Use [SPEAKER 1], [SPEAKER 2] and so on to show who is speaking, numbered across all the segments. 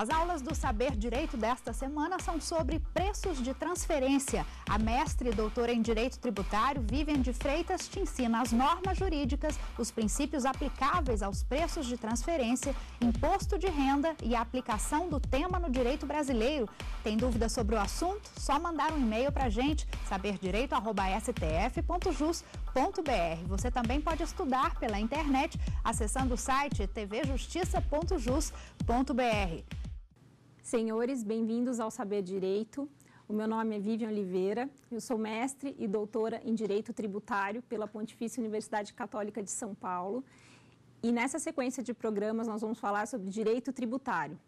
[SPEAKER 1] As aulas do Saber Direito desta semana são sobre preços de transferência. A mestre e doutora em Direito Tributário, Vivian de Freitas, te ensina as normas jurídicas, os princípios aplicáveis aos preços de transferência, imposto de renda e a aplicação do tema no direito brasileiro. Tem dúvida sobre o assunto? Só mandar um e-mail para a gente, saberdireito.stf.jus.br. Você também pode estudar pela internet acessando o site tvjustiça.jus.br. Senhores, bem-vindos ao Saber Direito. O meu nome é Vivian Oliveira, eu sou mestre e doutora em Direito Tributário pela Pontifícia Universidade Católica de São Paulo. E nessa sequência de programas nós vamos falar sobre direito tributário,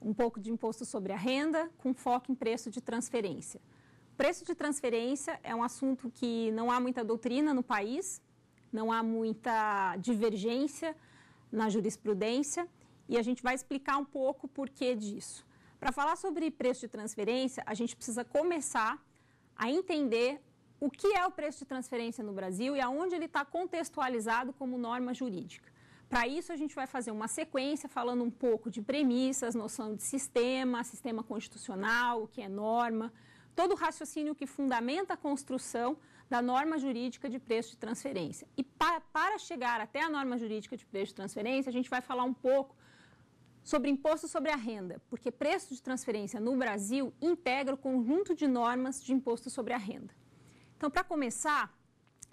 [SPEAKER 1] um pouco de imposto sobre a renda, com foco em preço de transferência. Preço de transferência é um assunto que não há muita doutrina no país, não há muita divergência na jurisprudência e a gente vai explicar um pouco o porquê disso. Para falar sobre preço de transferência, a gente precisa começar a entender o que é o preço de transferência no Brasil e aonde ele está contextualizado como norma jurídica. Para isso, a gente vai fazer uma sequência falando um pouco de premissas, noção de sistema, sistema constitucional, o que é norma, todo o raciocínio que fundamenta a construção da norma jurídica de preço de transferência. E pa para chegar até a norma jurídica de preço de transferência, a gente vai falar um pouco sobre imposto sobre a renda, porque preço de transferência no Brasil integra o conjunto de normas de imposto sobre a renda. Então, para começar,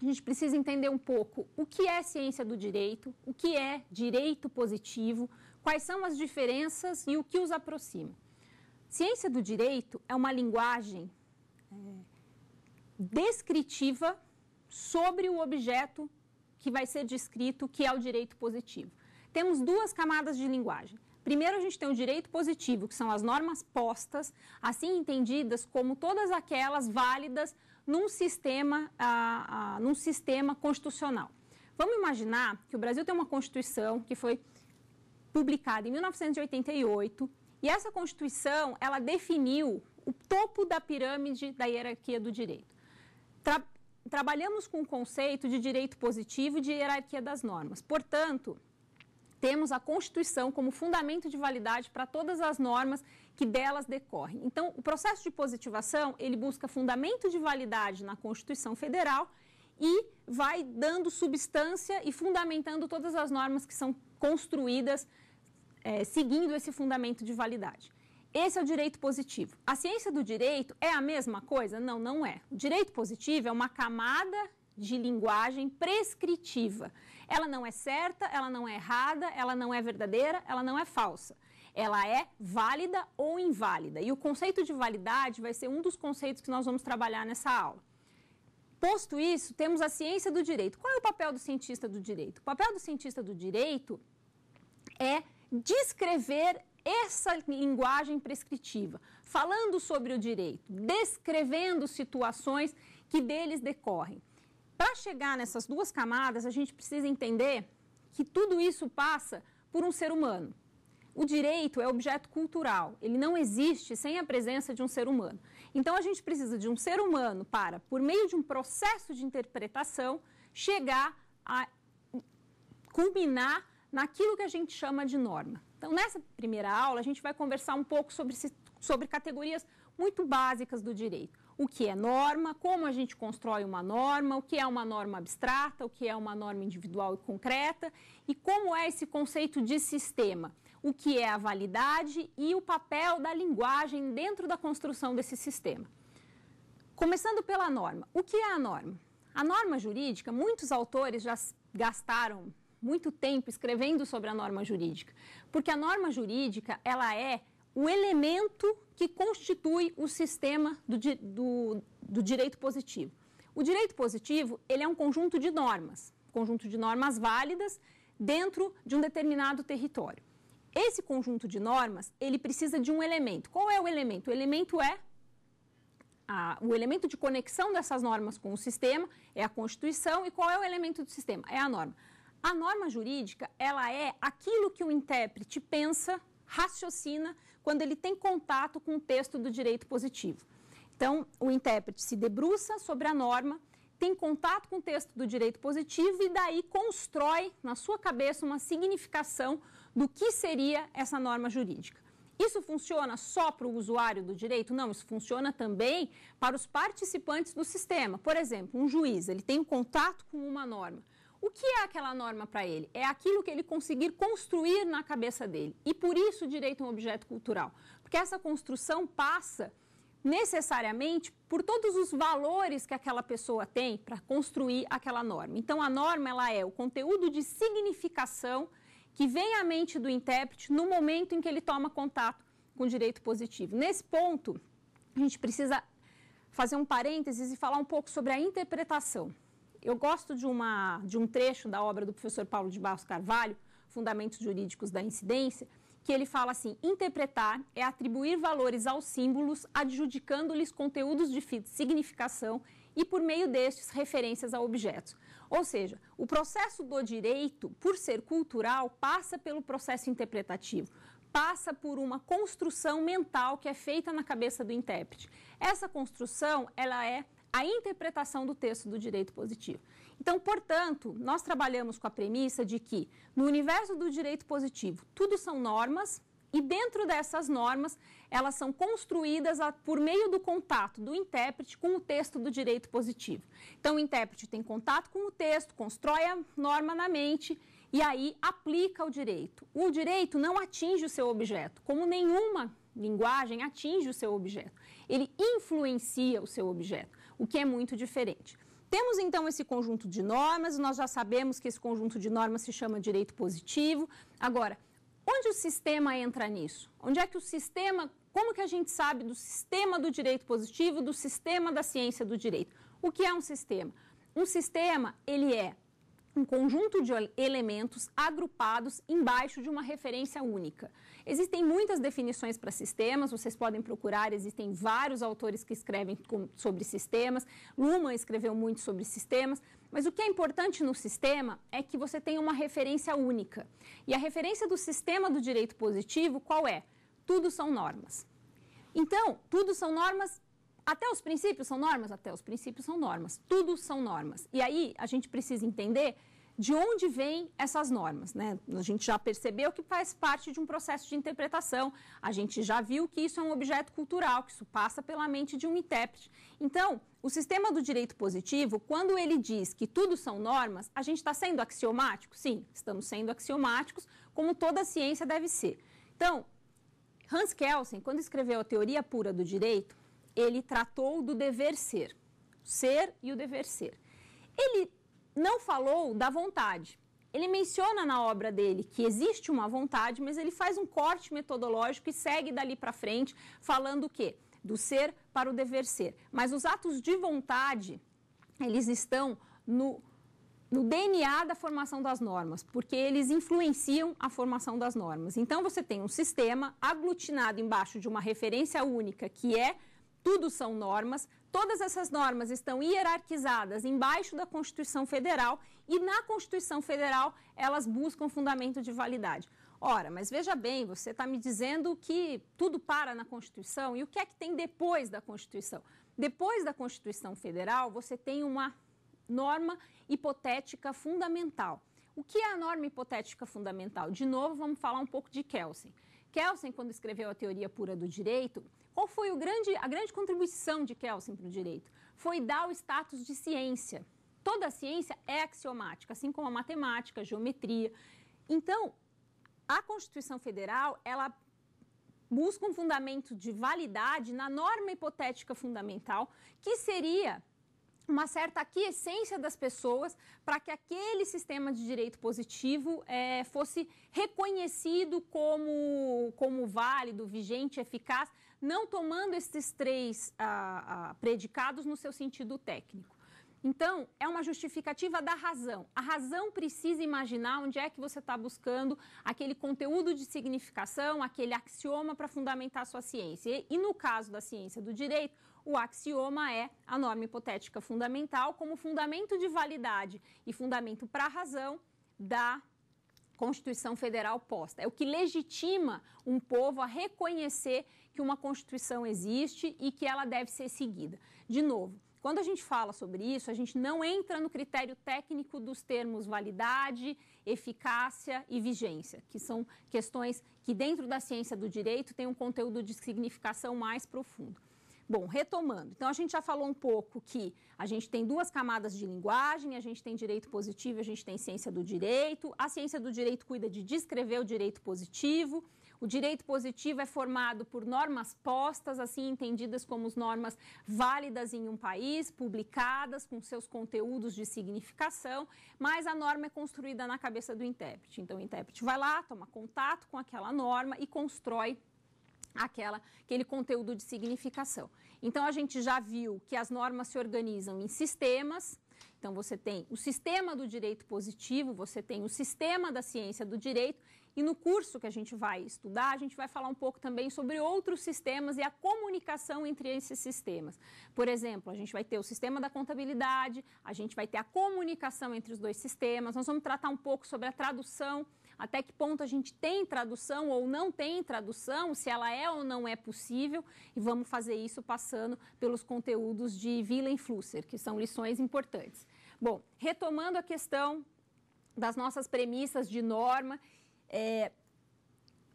[SPEAKER 1] a gente precisa entender um pouco o que é ciência do direito, o que é direito positivo, quais são as diferenças e o que os aproxima. Ciência do direito é uma linguagem é, descritiva sobre o objeto que vai ser descrito, que é o direito positivo. Temos duas camadas de linguagem. Primeiro, a gente tem o direito positivo, que são as normas postas, assim entendidas como todas aquelas válidas num sistema, ah, ah, num sistema constitucional. Vamos imaginar que o Brasil tem uma Constituição que foi publicada em 1988 e essa Constituição ela definiu o topo da pirâmide da hierarquia do direito. Tra trabalhamos com o conceito de direito positivo e de hierarquia das normas. Portanto, temos a Constituição como fundamento de validade para todas as normas que delas decorrem. Então, o processo de positivação, ele busca fundamento de validade na Constituição Federal e vai dando substância e fundamentando todas as normas que são construídas é, seguindo esse fundamento de validade. Esse é o direito positivo. A ciência do direito é a mesma coisa? Não, não é. O direito positivo é uma camada de linguagem prescritiva ela não é certa, ela não é errada, ela não é verdadeira, ela não é falsa. Ela é válida ou inválida. E o conceito de validade vai ser um dos conceitos que nós vamos trabalhar nessa aula. Posto isso, temos a ciência do direito. Qual é o papel do cientista do direito? O papel do cientista do direito é descrever essa linguagem prescritiva, falando sobre o direito, descrevendo situações que deles decorrem. Para chegar nessas duas camadas, a gente precisa entender que tudo isso passa por um ser humano. O direito é objeto cultural, ele não existe sem a presença de um ser humano. Então a gente precisa de um ser humano para, por meio de um processo de interpretação, chegar a culminar naquilo que a gente chama de norma. Então, nessa primeira aula, a gente vai conversar um pouco sobre, sobre categorias muito básicas do direito o que é norma, como a gente constrói uma norma, o que é uma norma abstrata, o que é uma norma individual e concreta e como é esse conceito de sistema, o que é a validade e o papel da linguagem dentro da construção desse sistema. Começando pela norma. O que é a norma? A norma jurídica, muitos autores já gastaram muito tempo escrevendo sobre a norma jurídica, porque a norma jurídica, ela é o elemento que constitui o sistema do, do, do direito positivo. O direito positivo ele é um conjunto de normas, conjunto de normas válidas dentro de um determinado território. Esse conjunto de normas ele precisa de um elemento. Qual é o elemento? O elemento é a, o elemento de conexão dessas normas com o sistema é a Constituição e qual é o elemento do sistema? É a norma. A norma jurídica, ela é aquilo que o intérprete pensa, raciocina quando ele tem contato com o texto do direito positivo. Então, o intérprete se debruça sobre a norma, tem contato com o texto do direito positivo e daí constrói na sua cabeça uma significação do que seria essa norma jurídica. Isso funciona só para o usuário do direito? Não, isso funciona também para os participantes do sistema. Por exemplo, um juiz, ele tem um contato com uma norma o que é aquela norma para ele? É aquilo que ele conseguir construir na cabeça dele. E por isso o direito é um objeto cultural. Porque essa construção passa necessariamente por todos os valores que aquela pessoa tem para construir aquela norma. Então a norma ela é o conteúdo de significação que vem à mente do intérprete no momento em que ele toma contato com o direito positivo. Nesse ponto, a gente precisa fazer um parênteses e falar um pouco sobre a interpretação. Eu gosto de, uma, de um trecho da obra do professor Paulo de Barros Carvalho, Fundamentos Jurídicos da Incidência, que ele fala assim: interpretar é atribuir valores aos símbolos, adjudicando-lhes conteúdos de significação e, por meio destes, referências a objetos. Ou seja, o processo do direito, por ser cultural, passa pelo processo interpretativo, passa por uma construção mental que é feita na cabeça do intérprete. Essa construção, ela é a interpretação do texto do direito positivo. Então, portanto, nós trabalhamos com a premissa de que no universo do direito positivo, tudo são normas e dentro dessas normas, elas são construídas por meio do contato do intérprete com o texto do direito positivo. Então, o intérprete tem contato com o texto, constrói a norma na mente e aí aplica o direito. O direito não atinge o seu objeto, como nenhuma linguagem atinge o seu objeto. Ele influencia o seu objeto o que é muito diferente. Temos então esse conjunto de normas, nós já sabemos que esse conjunto de normas se chama direito positivo. Agora, onde o sistema entra nisso? Onde é que o sistema, como que a gente sabe do sistema do direito positivo, do sistema da ciência do direito? O que é um sistema? Um sistema, ele é um conjunto de elementos agrupados embaixo de uma referência única. Existem muitas definições para sistemas, vocês podem procurar, existem vários autores que escrevem sobre sistemas. Luhmann escreveu muito sobre sistemas. Mas o que é importante no sistema é que você tenha uma referência única. E a referência do sistema do direito positivo, qual é? Tudo são normas. Então, tudo são normas até os princípios são normas? Até os princípios são normas. Tudo são normas. E aí a gente precisa entender de onde vêm essas normas. Né? A gente já percebeu que faz parte de um processo de interpretação, a gente já viu que isso é um objeto cultural, que isso passa pela mente de um intérprete. Então, o sistema do direito positivo, quando ele diz que tudo são normas, a gente está sendo axiomático? Sim, estamos sendo axiomáticos, como toda ciência deve ser. Então, Hans Kelsen, quando escreveu a teoria pura do direito, ele tratou do dever ser, ser e o dever ser. Ele não falou da vontade. Ele menciona na obra dele que existe uma vontade, mas ele faz um corte metodológico e segue dali para frente, falando o quê? Do ser para o dever ser. Mas os atos de vontade, eles estão no, no DNA da formação das normas, porque eles influenciam a formação das normas. Então, você tem um sistema aglutinado embaixo de uma referência única, que é tudo são normas. Todas essas normas estão hierarquizadas embaixo da Constituição Federal e na Constituição Federal elas buscam fundamento de validade. Ora, mas veja bem, você está me dizendo que tudo para na Constituição e o que é que tem depois da Constituição? Depois da Constituição Federal, você tem uma norma hipotética fundamental. O que é a norma hipotética fundamental? De novo, vamos falar um pouco de Kelsen. Kelsen, quando escreveu a teoria pura do direito, qual foi grande, a grande contribuição de Kelsen para o direito? Foi dar o status de ciência. Toda a ciência é axiomática, assim como a matemática, a geometria. Então, a Constituição Federal, ela busca um fundamento de validade na norma hipotética fundamental, que seria uma certa aquiescência das pessoas para que aquele sistema de direito positivo é, fosse reconhecido como, como válido, vigente, eficaz, não tomando esses três ah, ah, predicados no seu sentido técnico. Então, é uma justificativa da razão. A razão precisa imaginar onde é que você está buscando aquele conteúdo de significação, aquele axioma para fundamentar a sua ciência. E, no caso da ciência do direito, o axioma é a norma hipotética fundamental como fundamento de validade e fundamento para a razão da Constituição Federal posta. É o que legitima um povo a reconhecer que uma Constituição existe e que ela deve ser seguida. De novo, quando a gente fala sobre isso, a gente não entra no critério técnico dos termos validade, eficácia e vigência, que são questões que, dentro da ciência do direito, têm um conteúdo de significação mais profundo. Bom, retomando. Então, a gente já falou um pouco que a gente tem duas camadas de linguagem, a gente tem direito positivo, a gente tem ciência do direito. A ciência do direito cuida de descrever o direito positivo. O direito positivo é formado por normas postas, assim entendidas como normas válidas em um país, publicadas com seus conteúdos de significação, mas a norma é construída na cabeça do intérprete. Então, o intérprete vai lá, toma contato com aquela norma e constrói aquela aquele conteúdo de significação. Então a gente já viu que as normas se organizam em sistemas. Então você tem o sistema do direito positivo, você tem o sistema da ciência do direito e no curso que a gente vai estudar, a gente vai falar um pouco também sobre outros sistemas e a comunicação entre esses sistemas. Por exemplo, a gente vai ter o sistema da contabilidade, a gente vai ter a comunicação entre os dois sistemas, nós vamos tratar um pouco sobre a tradução até que ponto a gente tem tradução ou não tem tradução, se ela é ou não é possível, e vamos fazer isso passando pelos conteúdos de Wilhelm-Flusser, que são lições importantes. Bom, retomando a questão das nossas premissas de norma, é...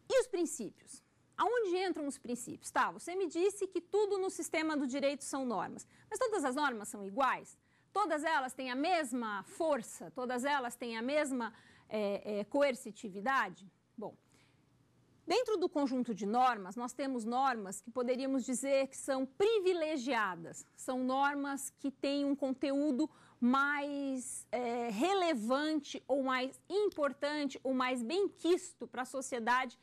[SPEAKER 1] e os princípios? Aonde entram os princípios? Tá, você me disse que tudo no sistema do direito são normas, mas todas as normas são iguais? Todas elas têm a mesma força? Todas elas têm a mesma é, é, coercitividade? Bom, dentro do conjunto de normas, nós temos normas que poderíamos dizer que são privilegiadas, são normas que têm um conteúdo mais é, relevante ou mais importante ou mais quisto para a sociedade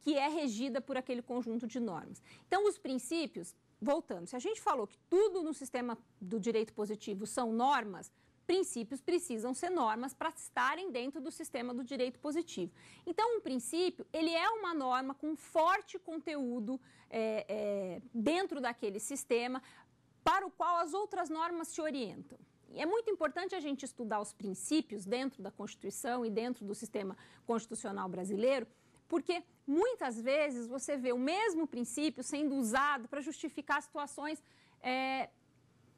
[SPEAKER 1] que é regida por aquele conjunto de normas. Então, os princípios, voltando, se a gente falou que tudo no sistema do direito positivo são normas, princípios precisam ser normas para estarem dentro do sistema do direito positivo. Então, um princípio, ele é uma norma com forte conteúdo é, é, dentro daquele sistema para o qual as outras normas se orientam. E é muito importante a gente estudar os princípios dentro da Constituição e dentro do sistema constitucional brasileiro, porque muitas vezes você vê o mesmo princípio sendo usado para justificar situações é,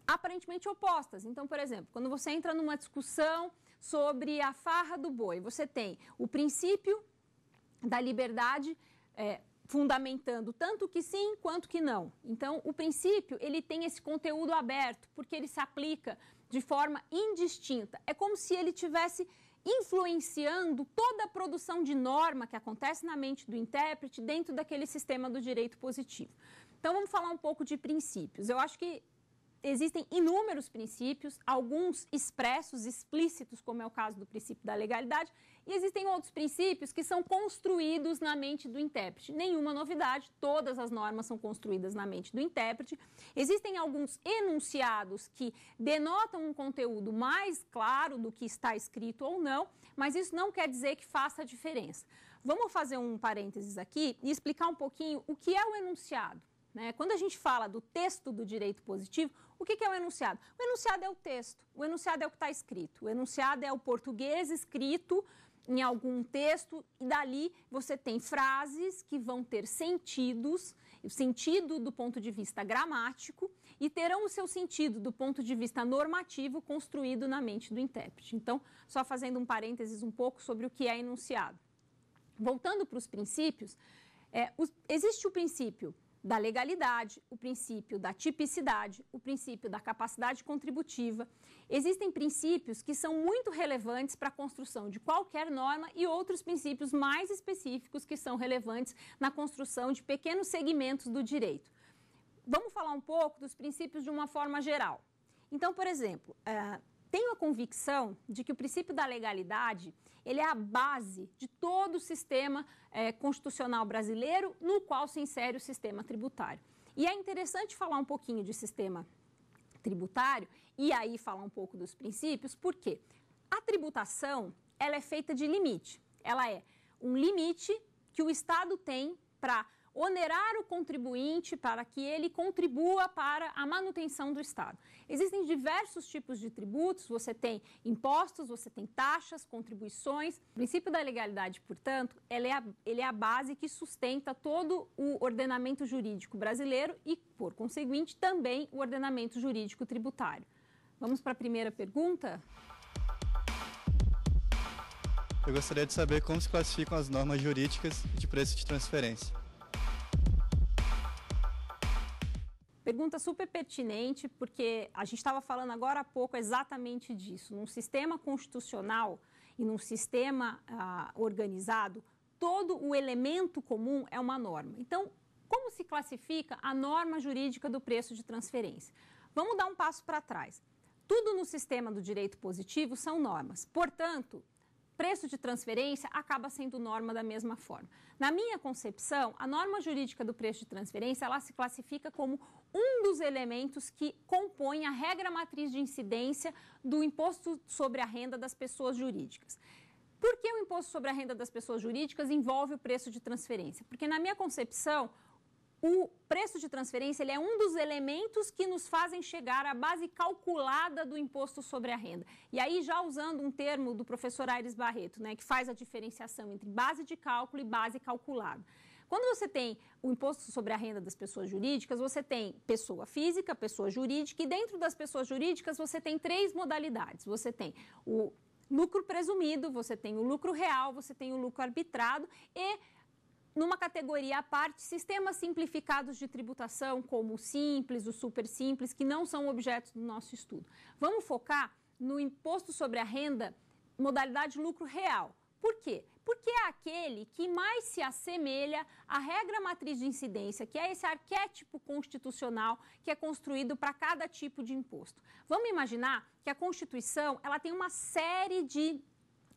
[SPEAKER 1] aparentemente opostas. Então, por exemplo, quando você entra numa discussão sobre a farra do boi, você tem o princípio da liberdade é, fundamentando tanto que sim quanto que não. Então, o princípio ele tem esse conteúdo aberto porque ele se aplica de forma indistinta. É como se ele tivesse influenciando toda a produção de norma que acontece na mente do intérprete dentro daquele sistema do direito positivo. Então, vamos falar um pouco de princípios. Eu acho que existem inúmeros princípios, alguns expressos, explícitos, como é o caso do princípio da legalidade, e existem outros princípios que são construídos na mente do intérprete. Nenhuma novidade, todas as normas são construídas na mente do intérprete. Existem alguns enunciados que denotam um conteúdo mais claro do que está escrito ou não, mas isso não quer dizer que faça a diferença. Vamos fazer um parênteses aqui e explicar um pouquinho o que é o enunciado. Né? Quando a gente fala do texto do direito positivo, o que, que é o enunciado? O enunciado é o texto, o enunciado é o que está escrito, o enunciado é o português escrito em algum texto e dali você tem frases que vão ter sentidos, sentido do ponto de vista gramático e terão o seu sentido do ponto de vista normativo construído na mente do intérprete. Então, só fazendo um parênteses um pouco sobre o que é enunciado. Voltando para os princípios, é, existe o princípio da legalidade, o princípio da tipicidade, o princípio da capacidade contributiva. Existem princípios que são muito relevantes para a construção de qualquer norma e outros princípios mais específicos que são relevantes na construção de pequenos segmentos do direito. Vamos falar um pouco dos princípios de uma forma geral. Então, por exemplo, eh, tenho a convicção de que o princípio da legalidade ele é a base de todo o sistema é, constitucional brasileiro, no qual se insere o sistema tributário. E é interessante falar um pouquinho de sistema tributário e aí falar um pouco dos princípios, porque a tributação ela é feita de limite. Ela é um limite que o Estado tem para onerar o contribuinte para que ele contribua para a manutenção do Estado. Existem diversos tipos de tributos, você tem impostos, você tem taxas, contribuições. O princípio da legalidade, portanto, ele é a, ele é a base que sustenta todo o ordenamento jurídico brasileiro e, por conseguinte, também o ordenamento jurídico tributário. Vamos para a primeira pergunta? Eu gostaria de saber como se classificam as normas jurídicas de preço de transferência. Pergunta super pertinente, porque a gente estava falando agora há pouco exatamente disso. Num sistema constitucional e num sistema ah, organizado, todo o elemento comum é uma norma. Então, como se classifica a norma jurídica do preço de transferência? Vamos dar um passo para trás. Tudo no sistema do direito positivo são normas. Portanto, preço de transferência acaba sendo norma da mesma forma. Na minha concepção, a norma jurídica do preço de transferência, ela se classifica como um dos elementos que compõe a regra matriz de incidência do imposto sobre a renda das pessoas jurídicas. Por que o imposto sobre a renda das pessoas jurídicas envolve o preço de transferência? Porque na minha concepção, o preço de transferência ele é um dos elementos que nos fazem chegar à base calculada do imposto sobre a renda. E aí, já usando um termo do professor Aires Barreto, né, que faz a diferenciação entre base de cálculo e base calculada. Quando você tem o imposto sobre a renda das pessoas jurídicas, você tem pessoa física, pessoa jurídica, e dentro das pessoas jurídicas você tem três modalidades. Você tem o lucro presumido, você tem o lucro real, você tem o lucro arbitrado e numa categoria à parte sistemas simplificados de tributação, como o simples, o super simples, que não são objetos do nosso estudo. Vamos focar no imposto sobre a renda, modalidade lucro real. Por quê? Porque é aquele que mais se assemelha à regra matriz de incidência, que é esse arquétipo constitucional que é construído para cada tipo de imposto. Vamos imaginar que a Constituição ela tem uma série de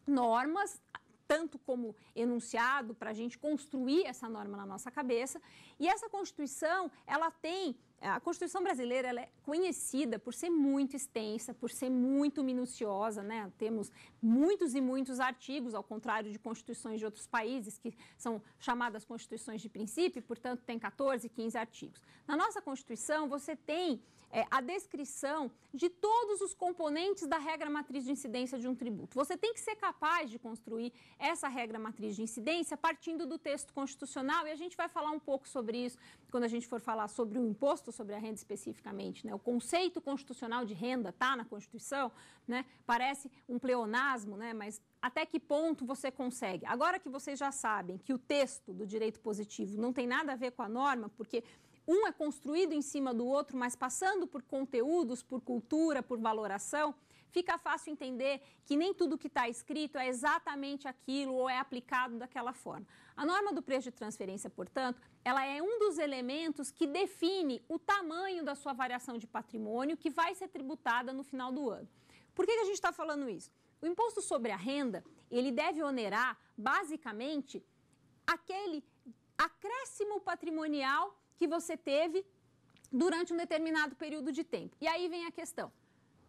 [SPEAKER 1] normas tanto como enunciado para a gente construir essa norma na nossa cabeça. E essa Constituição, ela tem a Constituição brasileira é conhecida por ser muito extensa, por ser muito minuciosa, né? Temos muitos e muitos artigos, ao contrário de constituições de outros países, que são chamadas constituições de princípio, portanto, tem 14, 15 artigos. Na nossa Constituição, você tem é, a descrição de todos os componentes da regra matriz de incidência de um tributo. Você tem que ser capaz de construir essa regra matriz de incidência partindo do texto constitucional, e a gente vai falar um pouco sobre isso quando a gente for falar sobre o imposto sobre a renda especificamente. Né? O conceito constitucional de renda está na Constituição, né? parece um pleonário né? Mas até que ponto você consegue? Agora que vocês já sabem que o texto do direito positivo não tem nada a ver com a norma, porque um é construído em cima do outro, mas passando por conteúdos, por cultura, por valoração, fica fácil entender que nem tudo que está escrito é exatamente aquilo ou é aplicado daquela forma. A norma do preço de transferência, portanto, ela é um dos elementos que define o tamanho da sua variação de patrimônio que vai ser tributada no final do ano. Por que, que a gente está falando isso? O imposto sobre a renda, ele deve onerar basicamente aquele acréscimo patrimonial que você teve durante um determinado período de tempo. E aí vem a questão: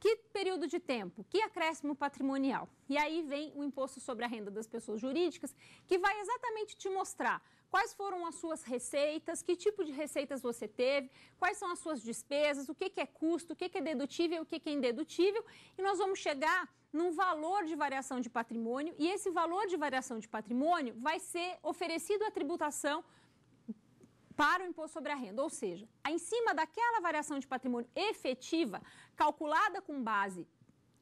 [SPEAKER 1] que período de tempo? Que acréscimo patrimonial? E aí vem o imposto sobre a renda das pessoas jurídicas, que vai exatamente te mostrar quais foram as suas receitas, que tipo de receitas você teve, quais são as suas despesas, o que, é custo, o que, é dedutível, o que é indedutível. E nós vamos chegar num valor de variação de patrimônio e esse valor de variação de patrimônio vai ser oferecido à tributação para o imposto sobre a renda, ou seja, em cima daquela variação de patrimônio efetiva, calculada com base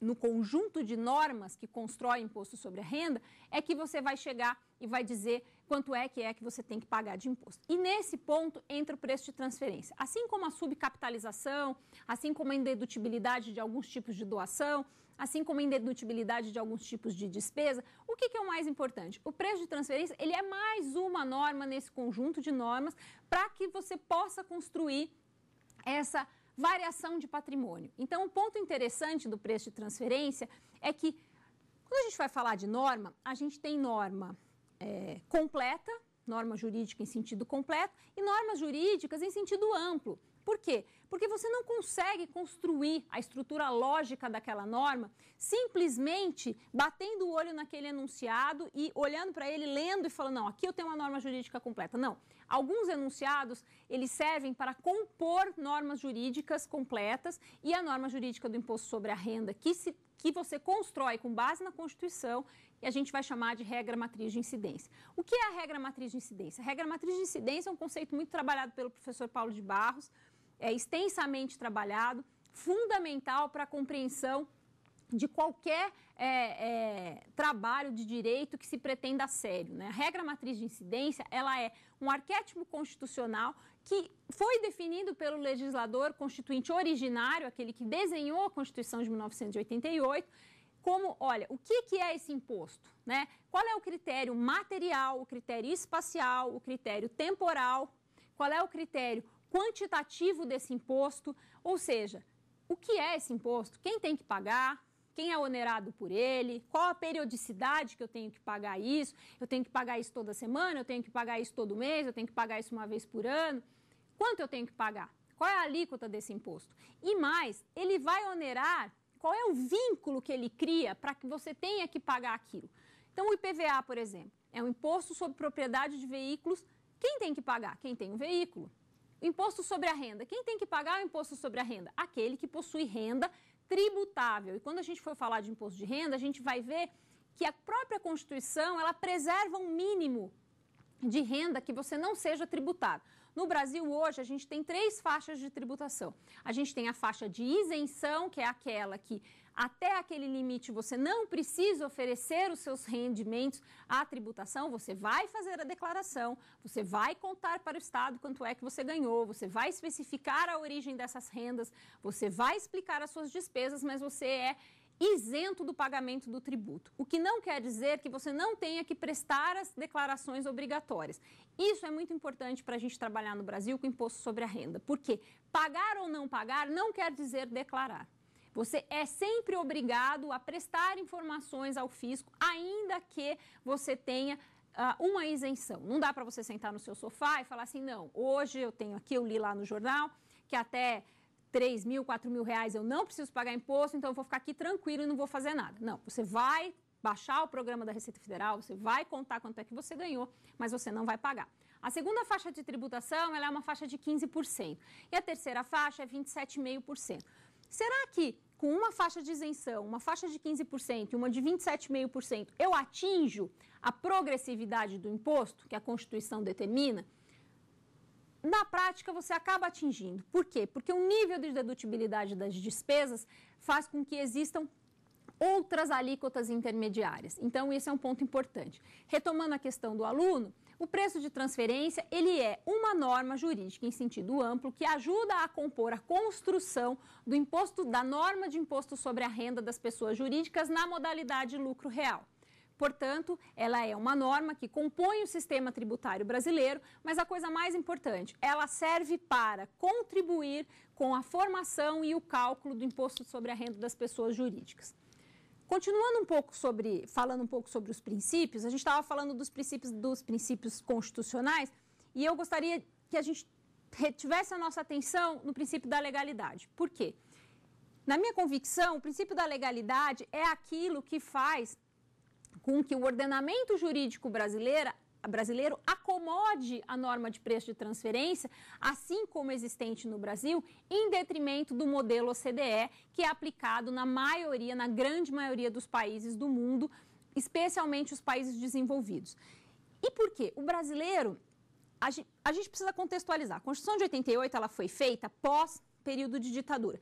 [SPEAKER 1] no conjunto de normas que constrói imposto sobre a renda, é que você vai chegar e vai dizer quanto é que é que você tem que pagar de imposto. E nesse ponto entra o preço de transferência. Assim como a subcapitalização, assim como a indedutibilidade de alguns tipos de doação, assim como a indedutibilidade de alguns tipos de despesa. O que, que é o mais importante? O preço de transferência ele é mais uma norma nesse conjunto de normas para que você possa construir essa variação de patrimônio. Então, um ponto interessante do preço de transferência é que quando a gente vai falar de norma, a gente tem norma é, completa, norma jurídica em sentido completo e normas jurídicas em sentido amplo. Por quê? Porque você não consegue construir a estrutura lógica daquela norma simplesmente batendo o olho naquele enunciado e olhando para ele, lendo e falando, não, aqui eu tenho uma norma jurídica completa. Não. Alguns enunciados, eles servem para compor normas jurídicas completas e a norma jurídica do imposto sobre a renda que se que você constrói com base na Constituição e a gente vai chamar de regra matriz de incidência. O que é a regra matriz de incidência? A regra matriz de incidência é um conceito muito trabalhado pelo professor Paulo de Barros, é, extensamente trabalhado, fundamental para a compreensão de qualquer é, é, trabalho de direito que se pretenda sério. Né? A regra matriz de incidência ela é um arquétipo constitucional que foi definido pelo legislador constituinte originário, aquele que desenhou a Constituição de 1988, como, olha, o que, que é esse imposto? Né? Qual é o critério material, o critério espacial, o critério temporal? Qual é o critério quantitativo desse imposto, ou seja, o que é esse imposto, quem tem que pagar, quem é onerado por ele, qual a periodicidade que eu tenho que pagar isso, eu tenho que pagar isso toda semana, eu tenho que pagar isso todo mês, eu tenho que pagar isso uma vez por ano, quanto eu tenho que pagar, qual é a alíquota desse imposto. E mais, ele vai onerar qual é o vínculo que ele cria para que você tenha que pagar aquilo. Então, o IPVA, por exemplo, é um imposto sobre propriedade de veículos. Quem tem que pagar? Quem tem um veículo. Imposto sobre a renda. Quem tem que pagar é o imposto sobre a renda? Aquele que possui renda tributável. E quando a gente for falar de imposto de renda, a gente vai ver que a própria Constituição, ela preserva um mínimo de renda que você não seja tributado. No Brasil hoje a gente tem três faixas de tributação. A gente tem a faixa de isenção, que é aquela que até aquele limite você não precisa oferecer os seus rendimentos à tributação, você vai fazer a declaração, você vai contar para o Estado quanto é que você ganhou, você vai especificar a origem dessas rendas, você vai explicar as suas despesas, mas você é isento do pagamento do tributo. O que não quer dizer que você não tenha que prestar as declarações obrigatórias. Isso é muito importante para a gente trabalhar no Brasil com imposto sobre a renda, porque pagar ou não pagar não quer dizer declarar. Você é sempre obrigado a prestar informações ao fisco, ainda que você tenha ah, uma isenção. Não dá para você sentar no seu sofá e falar assim, não, hoje eu tenho aqui, eu li lá no jornal, que até 3 mil, 4 mil reais eu não preciso pagar imposto, então eu vou ficar aqui tranquilo e não vou fazer nada. Não, você vai baixar o programa da Receita Federal, você vai contar quanto é que você ganhou, mas você não vai pagar. A segunda faixa de tributação ela é uma faixa de 15% e a terceira faixa é 27,5%. Será que com uma faixa de isenção, uma faixa de 15% e uma de 27,5%, eu atinjo a progressividade do imposto que a Constituição determina, na prática você acaba atingindo. Por quê? Porque o nível de dedutibilidade das despesas faz com que existam outras alíquotas intermediárias. Então, esse é um ponto importante. Retomando a questão do aluno, o preço de transferência, ele é uma norma jurídica em sentido amplo que ajuda a compor a construção do imposto da norma de imposto sobre a renda das pessoas jurídicas na modalidade lucro real. Portanto, ela é uma norma que compõe o sistema tributário brasileiro, mas a coisa mais importante, ela serve para contribuir com a formação e o cálculo do imposto sobre a renda das pessoas jurídicas. Continuando um pouco sobre, falando um pouco sobre os princípios, a gente estava falando dos princípios dos princípios constitucionais e eu gostaria que a gente retivesse a nossa atenção no princípio da legalidade. Por quê? Na minha convicção, o princípio da legalidade é aquilo que faz com que o ordenamento jurídico brasileiro brasileiro acomode a norma de preço de transferência, assim como existente no Brasil, em detrimento do modelo OCDE, que é aplicado na maioria, na grande maioria dos países do mundo, especialmente os países desenvolvidos. E por quê? O brasileiro, a gente, precisa contextualizar. A Constituição de 88 ela foi feita pós período de ditadura.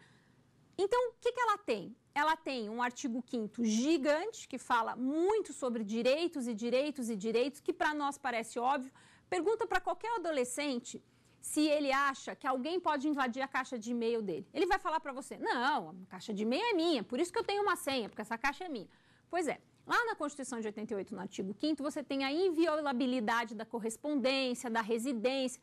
[SPEAKER 1] Então, o que, que ela tem? Ela tem um artigo 5 gigante que fala muito sobre direitos e direitos e direitos, que para nós parece óbvio. Pergunta para qualquer adolescente se ele acha que alguém pode invadir a caixa de e-mail dele. Ele vai falar para você: não, a caixa de e-mail é minha, por isso que eu tenho uma senha, porque essa caixa é minha. Pois é, Lá na Constituição de 88, no artigo 5 você tem a inviolabilidade da correspondência, da residência.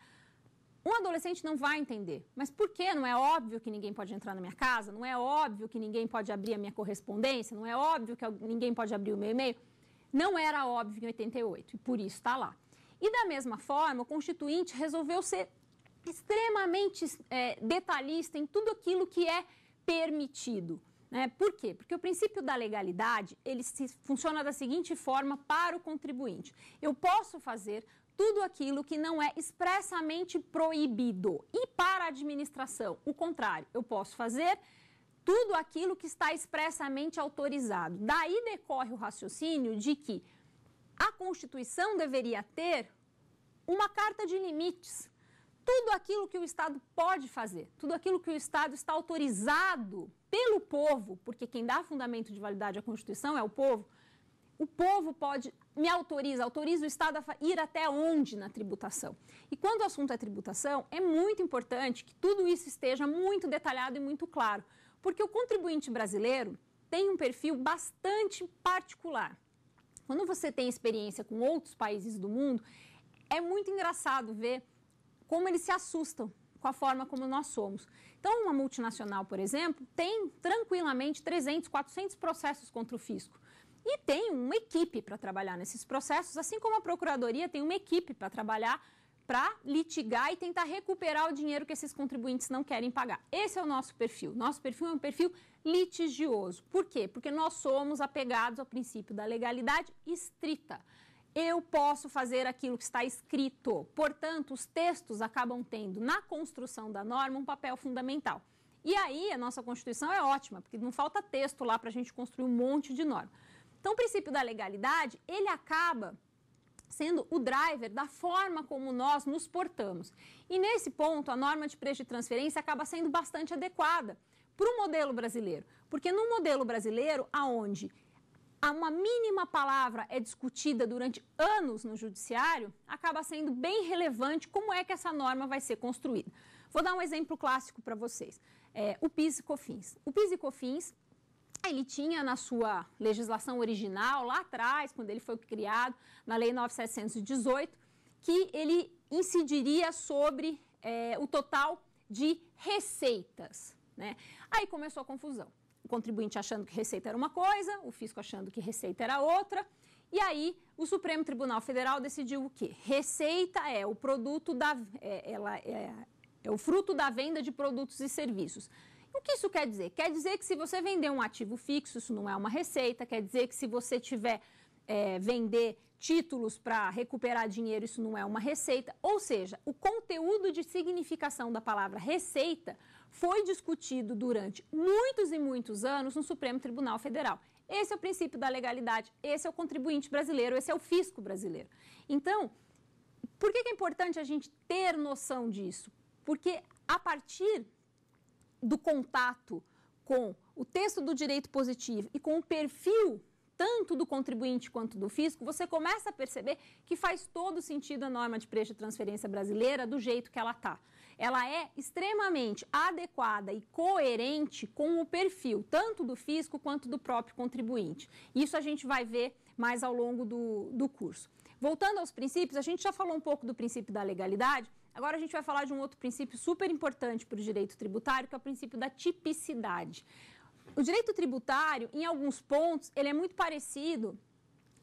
[SPEAKER 1] Um adolescente não vai entender. Mas por que? Não é óbvio que ninguém pode entrar na minha casa? Não é óbvio que ninguém pode abrir a minha correspondência? Não é óbvio que ninguém pode abrir o meu e-mail? Não era óbvio em 88 e por isso está lá. E da mesma forma, o Constituinte resolveu ser extremamente é, detalhista em tudo aquilo que é permitido. Né? Por quê? Porque o princípio da legalidade ele se, funciona da seguinte forma para o contribuinte: eu posso fazer tudo aquilo que não é expressamente proibido. E para a administração, o contrário, eu posso fazer tudo aquilo que está expressamente autorizado. Daí decorre o raciocínio de que a Constituição deveria ter uma carta de limites. Tudo aquilo que o Estado pode fazer, tudo aquilo que o Estado está autorizado pelo povo, porque quem dá fundamento de validade à Constituição é o povo, o povo pode, me autoriza, autoriza o Estado a ir até onde na tributação. E quando o assunto é tributação, é muito importante que tudo isso esteja muito detalhado e muito claro, porque o contribuinte brasileiro tem um perfil bastante particular. Quando você tem experiência com outros países do mundo, é muito engraçado ver como eles se assustam com a forma como nós somos. Então, uma multinacional, por exemplo, tem tranquilamente 300, 400 processos contra o fisco e tem uma equipe para trabalhar nesses processos, assim como a Procuradoria tem uma equipe para trabalhar para litigar e tentar recuperar o dinheiro que esses contribuintes não querem pagar. Esse é o nosso perfil. Nosso perfil é um perfil litigioso. Por quê? Porque nós somos apegados ao princípio da legalidade estrita. Eu posso fazer aquilo que está escrito. Portanto, os textos acabam tendo na construção da norma um papel fundamental. E aí, a nossa Constituição é ótima, porque não falta texto lá para a gente construir um monte de norma. Então, o princípio da legalidade, ele acaba sendo o driver da forma como nós nos portamos. E nesse ponto, a norma de preço de transferência acaba sendo bastante adequada para o modelo brasileiro, porque no modelo brasileiro, aonde uma mínima palavra é discutida durante anos no judiciário, acaba sendo bem relevante como é que essa norma vai ser construída. Vou dar um exemplo clássico para vocês. É, o PIS e COFINS. O PIS e COFINS ah, ele tinha na sua legislação original, lá atrás, quando ele foi criado, na Lei 9718, que ele incidiria sobre é, o total de receitas. Né? Aí começou a confusão. O contribuinte achando que receita era uma coisa, o fisco achando que receita era outra. E aí, o Supremo Tribunal Federal decidiu o quê? Receita é o produto da. É, ela é, é o fruto da venda de produtos e serviços. O que isso quer dizer? Quer dizer que se você vender um ativo fixo, isso não é uma receita, quer dizer que se você tiver é, vender títulos para recuperar dinheiro, isso não é uma receita. Ou seja, o conteúdo de significação da palavra receita foi discutido durante muitos e muitos anos no Supremo Tribunal Federal. Esse é o princípio da legalidade, esse é o contribuinte brasileiro, esse é o fisco brasileiro. Então, por que é importante a gente ter noção disso? Porque a partir do contato com o texto do direito positivo e com o perfil tanto do contribuinte quanto do fisco, você começa a perceber que faz todo sentido a norma de preço de transferência brasileira do jeito que ela está. Ela é extremamente adequada e coerente com o perfil tanto do fisco quanto do próprio contribuinte. Isso a gente vai ver mais ao longo do, do curso. Voltando aos princípios, a gente já falou um pouco do princípio da legalidade, Agora a gente vai falar de um outro princípio super importante para o direito tributário, que é o princípio da tipicidade. O direito tributário, em alguns pontos, ele é muito parecido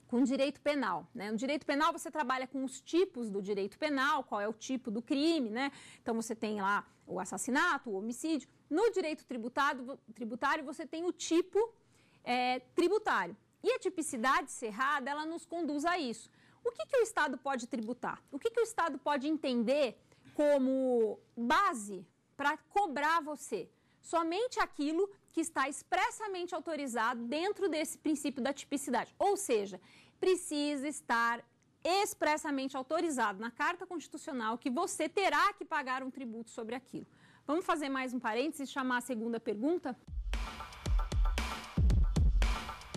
[SPEAKER 1] com o direito penal. Né? No direito penal, você trabalha com os tipos do direito penal, qual é o tipo do crime, né? Então você tem lá o assassinato, o homicídio. No direito tributado, tributário, você tem o tipo é, tributário. E a tipicidade cerrada, ela nos conduz a isso. O que, que o Estado pode tributar? O que, que o Estado pode entender como base para cobrar você? Somente aquilo que está expressamente autorizado dentro desse princípio da tipicidade. Ou seja, precisa estar expressamente autorizado na Carta Constitucional que você terá que pagar um tributo sobre aquilo. Vamos fazer mais um parênteses e chamar a segunda pergunta?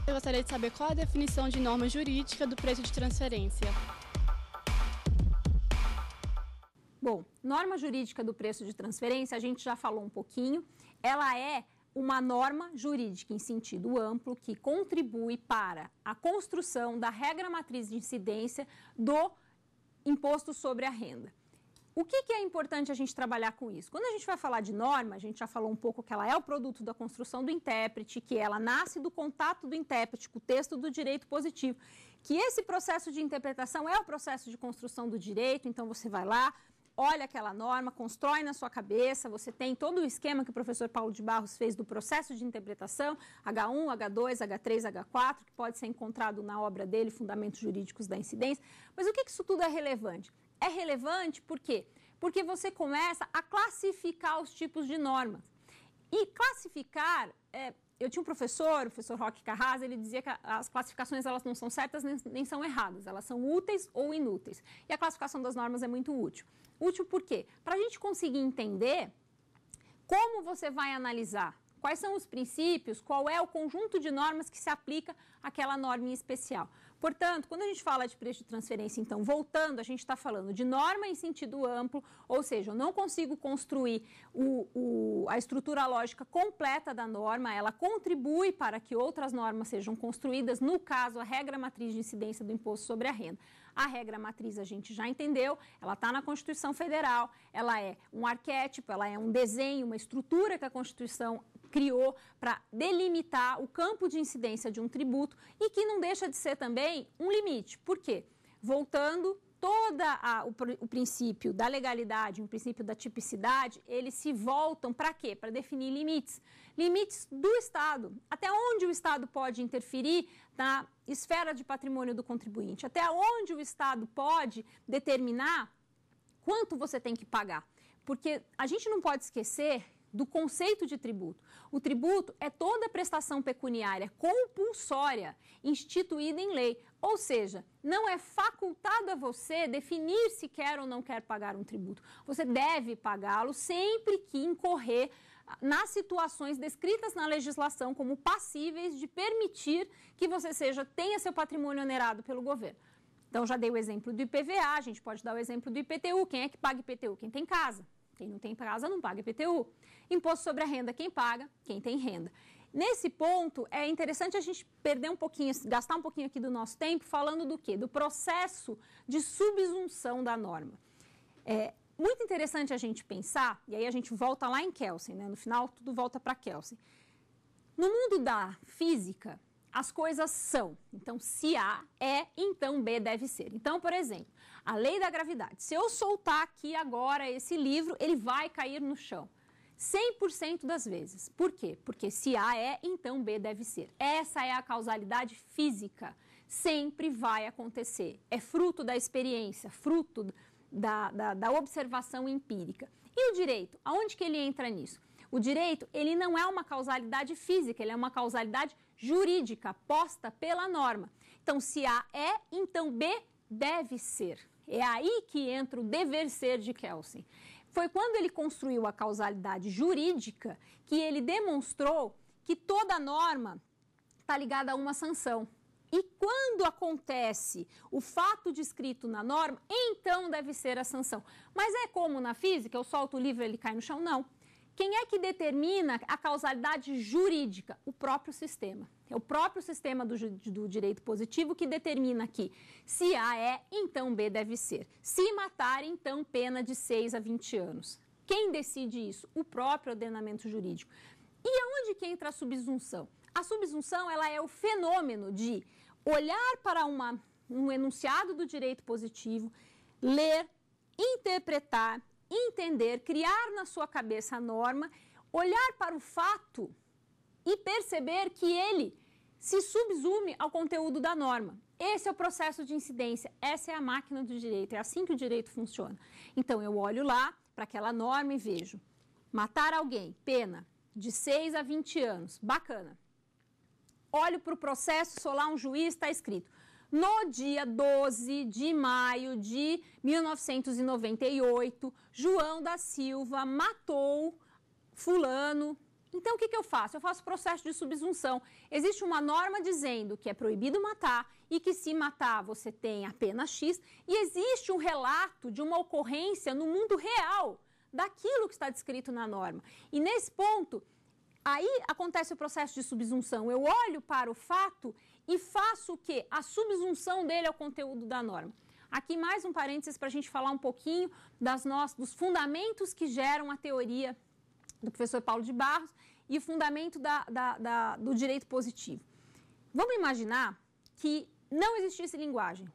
[SPEAKER 1] Eu gostaria de saber qual a definição de norma jurídica do preço de transferência. Bom, norma jurídica do preço de transferência, a gente já falou um pouquinho. Ela é uma norma jurídica em sentido amplo que contribui para a construção da regra matriz de incidência do imposto sobre a renda. O que, que, é importante a gente trabalhar com isso? Quando a gente vai falar de norma, a gente já falou um pouco que ela é o produto da construção do intérprete, que ela nasce do contato do intérprete com o texto do direito positivo, que esse processo de interpretação é o processo de construção do direito, então você vai lá, olha aquela norma, constrói na sua cabeça, você tem todo o esquema que o professor Paulo de Barros fez do processo de interpretação, H1, H2, H3, H4, que pode ser encontrado na obra dele, Fundamentos Jurídicos da Incidência. Mas o que, que isso tudo é relevante? É relevante por quê? Porque você começa a classificar os tipos de normas. E classificar, é, eu tinha um professor, o professor Roque Carras, ele dizia que as classificações elas não são certas nem, nem são erradas, elas são úteis ou inúteis. E a classificação das normas é muito útil. Útil por quê? Para a gente conseguir entender como você vai analisar quais são os princípios, qual é o conjunto de normas que se aplica àquela norma em especial. Portanto, quando a gente fala de preço de transferência, então, voltando, a gente está falando de norma em sentido amplo, ou seja, eu não consigo construir o, o, a estrutura lógica completa da norma, ela contribui para que outras normas sejam construídas, no caso, a regra matriz de incidência do imposto sobre a renda. A regra matriz a gente já entendeu, ela está na Constituição Federal, ela é um arquétipo, ela é um desenho, uma estrutura que a Constituição criou para delimitar o campo de incidência de um tributo e que não deixa de ser também um limite. Por quê? Voltando todo o, o, princípio da legalidade, o princípio da tipicidade, eles se voltam para quê? Para definir limites. Limites do Estado. Até onde o Estado pode interferir na esfera de patrimônio do contribuinte? Até onde o Estado pode determinar quanto você tem que pagar? Porque a gente não pode esquecer do conceito de tributo. O tributo é toda prestação pecuniária compulsória instituída em lei, ou seja, não é facultado a você definir se quer ou não quer pagar um tributo. Você deve pagá-lo sempre que incorrer nas situações descritas na legislação como passíveis de permitir que você seja tenha seu patrimônio onerado pelo governo. Então já dei o exemplo do IPVA, a gente pode dar o exemplo do IPTU, quem é que paga IPTU? Quem tem casa. Quem não tem prazo não paga IPTU. Imposto sobre a renda, quem paga? Quem tem renda. Nesse ponto, é interessante a gente perder um pouquinho, gastar um pouquinho aqui do nosso tempo falando do quê? Do processo de subsunção da norma. É muito interessante a gente pensar, e aí a gente volta lá em Kelsen, né? no final tudo volta para Kelsen. No mundo da física, as coisas são. Então, se A é, então B deve ser. Então, por exemplo, a lei da gravidade. Se eu soltar aqui agora esse livro, ele vai cair no chão. 100% das vezes. Por quê? Porque se A é, então B deve ser. Essa é a causalidade física. Sempre vai acontecer. É fruto da experiência, fruto da, da, da observação empírica. E o direito? Aonde que ele entra nisso? O direito, ele não é uma causalidade física, ele é uma causalidade jurídica, posta pela norma. Então, se A é, então B deve ser. É aí que entra o dever ser de Kelsen. Foi quando ele construiu a causalidade jurídica que ele demonstrou que toda norma está ligada a uma sanção. E quando acontece o fato descrito na norma, então deve ser a sanção. Mas é como na física, eu solto o livro ele cai no chão? Não. Quem é que determina a causalidade jurídica? O próprio sistema. É o próprio sistema do, do, direito positivo que determina que se A é, então B deve ser. Se matar, então pena de 6 a 20 anos. Quem decide isso? O próprio ordenamento jurídico. E aonde que entra a subsunção? A subsunção ela é o fenômeno de olhar para uma, um enunciado do direito positivo, ler, interpretar entender, criar na sua cabeça a norma, olhar para o fato e perceber que ele se subsume ao conteúdo da norma. Esse é o processo de incidência, essa é a máquina do direito, é assim que o direito funciona. Então eu olho lá para aquela norma e vejo: matar alguém, pena de 6 a 20 anos, bacana. Olho para o processo, sou lá um juiz, está escrito: no dia 12 de maio de 1998, João da Silva matou Fulano. Então, o que, que eu faço? Eu faço processo de subsunção. Existe uma norma dizendo que é proibido matar e que se matar você tem a pena X. E existe um relato de uma ocorrência no mundo real daquilo que está descrito na norma. E nesse ponto, aí acontece o processo de subsunção. Eu olho para o fato e faço o quê? A subsunção dele ao conteúdo da norma. Aqui mais um parênteses para a gente falar um pouquinho das nossas, dos fundamentos que geram a teoria do professor Paulo de Barros e o fundamento da, da, da, do direito positivo. Vamos imaginar que não existisse linguagem.